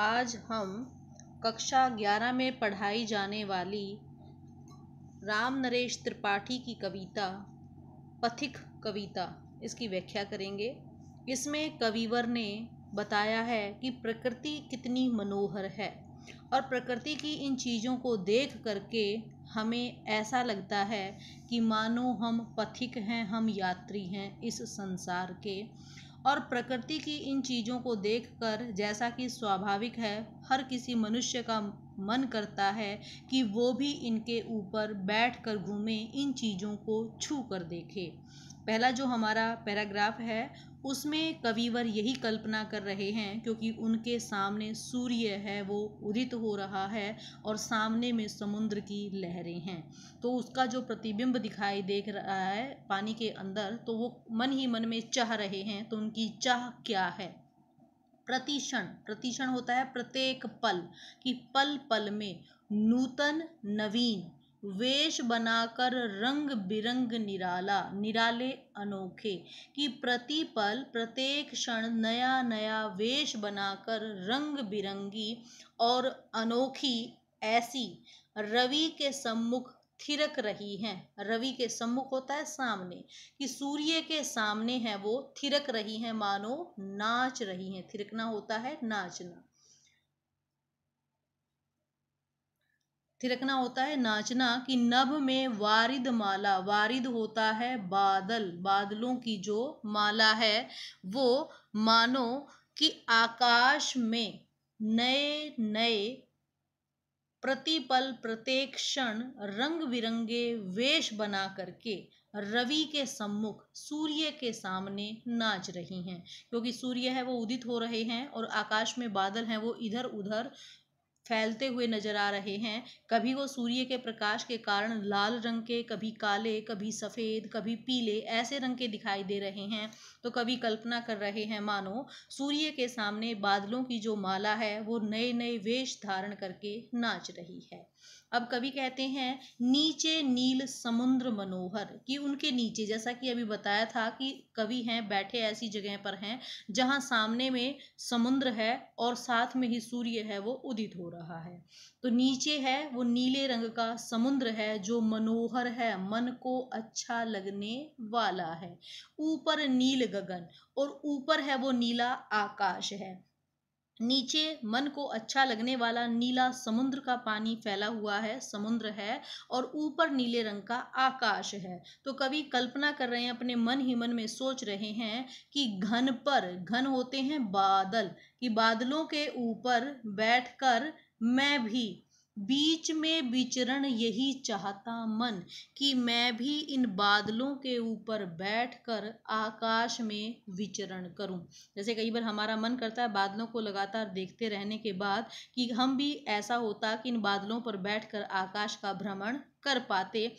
आज हम कक्षा ग्यारह में पढ़ाई जाने वाली राम नरेश त्रिपाठी की कविता पथिक कविता इसकी व्याख्या करेंगे इसमें कविवर ने बताया है कि प्रकृति कितनी मनोहर है और प्रकृति की इन चीज़ों को देख करके हमें ऐसा लगता है कि मानो हम पथिक हैं हम यात्री हैं इस संसार के और प्रकृति की इन चीज़ों को देखकर जैसा कि स्वाभाविक है हर किसी मनुष्य का मन करता है कि वो भी इनके ऊपर बैठ कर इन चीज़ों को छू कर देखे पहला जो हमारा पैराग्राफ है उसमें कविवर यही कल्पना कर रहे हैं क्योंकि उनके सामने सूर्य है वो उदित हो रहा है और सामने में समुद्र की लहरें हैं तो उसका जो प्रतिबिंब दिखाई देख रहा है पानी के अंदर तो वो मन ही मन में चाह रहे हैं तो उनकी चाह क्या है प्रतिक्षण प्रतिक्षण होता है प्रत्येक पल कि पल पल में नूतन नवीन वेश बनाकर रंग बिरंग निराला निराले अनोखे कि प्रतिपल प्रत्येक क्षण नया नया वेश बनाकर रंग बिरंगी और अनोखी ऐसी रवि के सम्मुख थिरक रही हैं रवि के सम्मुख होता है सामने कि सूर्य के सामने है वो थिरक रही हैं मानो नाच रही हैं थिरकना होता है नाचना थिरकना होता है नाचना कि नभ में वारिद माला वारिद होता है बादल बादलों की जो माला है वो मानो कि आकाश में नए नए प्रतिपल प्रत्येक क्षण रंग बिरंगे वेश बना करके रवि के सम्मुख सूर्य के सामने नाच रही हैं क्योंकि सूर्य है वो उदित हो रहे हैं और आकाश में बादल हैं वो इधर उधर फैलते हुए नजर आ रहे हैं कभी वो सूर्य के प्रकाश के कारण लाल रंग के कभी काले कभी सफ़ेद कभी पीले ऐसे रंग के दिखाई दे रहे हैं तो कभी कल्पना कर रहे हैं मानो सूर्य के सामने बादलों की जो माला है वो नए नए वेश धारण करके नाच रही है अब कवि कहते हैं नीचे नील समुद्र मनोहर कि उनके नीचे जैसा कि अभी बताया था कि कवि हैं बैठे ऐसी जगह पर हैं जहाँ सामने में समुद्र है और साथ में ही सूर्य है वो उदित हो रहा है तो नीचे है वो नीले रंग का समुद्र है जो मनोहर है मन को अच्छा लगने वाला है ऊपर नील गगन और ऊपर है वो नीला आकाश है नीचे मन को अच्छा लगने वाला नीला समुद्र का पानी फैला हुआ है समुद्र है और ऊपर नीले रंग का आकाश है तो कभी कल्पना कर रहे हैं अपने मन ही मन में सोच रहे हैं कि घन पर घन होते हैं बादल कि बादलों के ऊपर बैठकर मैं भी बीच में विचरण यही चाहता मन कि मैं भी इन बादलों के ऊपर बैठकर आकाश में विचरण करूं जैसे कई बार हमारा मन करता है बादलों को लगातार देखते रहने के बाद कि हम भी ऐसा होता कि इन बादलों पर बैठकर आकाश का भ्रमण कर पाते